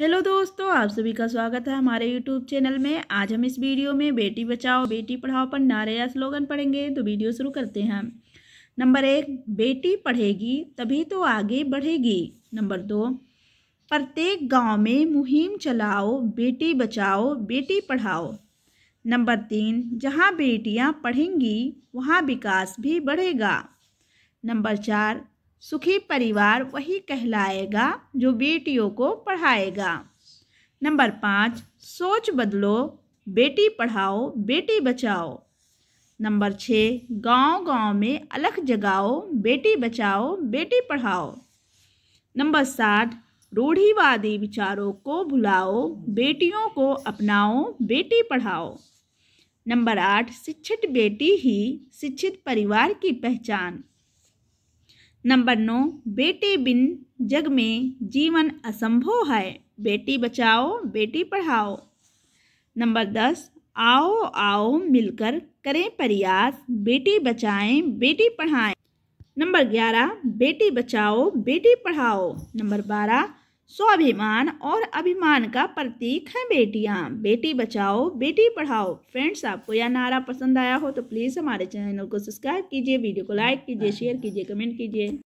hello दोस्तों आप सभी का स्वागत है हमारे यूट्यूब चैनल में आज हम इस वीडियो में बेटी बचाओ बेटी पढ़ाओ पर नारे या स्लोगन पढ़ेंगे तो वीडियो शुरू करते हैं नंबर एक बेटी पढ़ेगी तभी तो आगे बढ़ेगी नंबर दो प्रत्येक गांव में मुहिम चलाओ बेटी बचाओ बेटी पढ़ाओ नंबर तीन जहां बेटियाँ पढ़ेंगी वहाँ विकास भी बढ़ेगा नंबर चार सुखी परिवार वही कहलाएगा जो बेटियों को पढ़ाएगा नंबर पाँच सोच बदलो बेटी पढ़ाओ बेटी बचाओ नंबर छः गांव गांव में अलग जगाओ बेटी बचाओ बेटी पढ़ाओ नंबर सात रूढ़ीवादी विचारों को भुलाओ बेटियों को अपनाओ बेटी पढ़ाओ नंबर आठ शिक्षित बेटी ही शिक्षित परिवार की पहचान नंबर नौ बेटे बिन जग में जीवन असंभव है बेटी बचाओ बेटी पढ़ाओ नंबर दस आओ आओ मिलकर करें प्रयास बेटी बचाएं बेटी पढ़ाएं नंबर ग्यारह बेटी बचाओ बेटी पढ़ाओ नंबर बारह स्वाभिमान और अभिमान का प्रतीक है बेटियाँ बेटी बचाओ बेटी पढ़ाओ फ्रेंड्स आपको यह नारा पसंद आया हो तो प्लीज़ हमारे चैनल को सब्सक्राइब कीजिए वीडियो को लाइक कीजिए शेयर कीजिए कमेंट कीजिए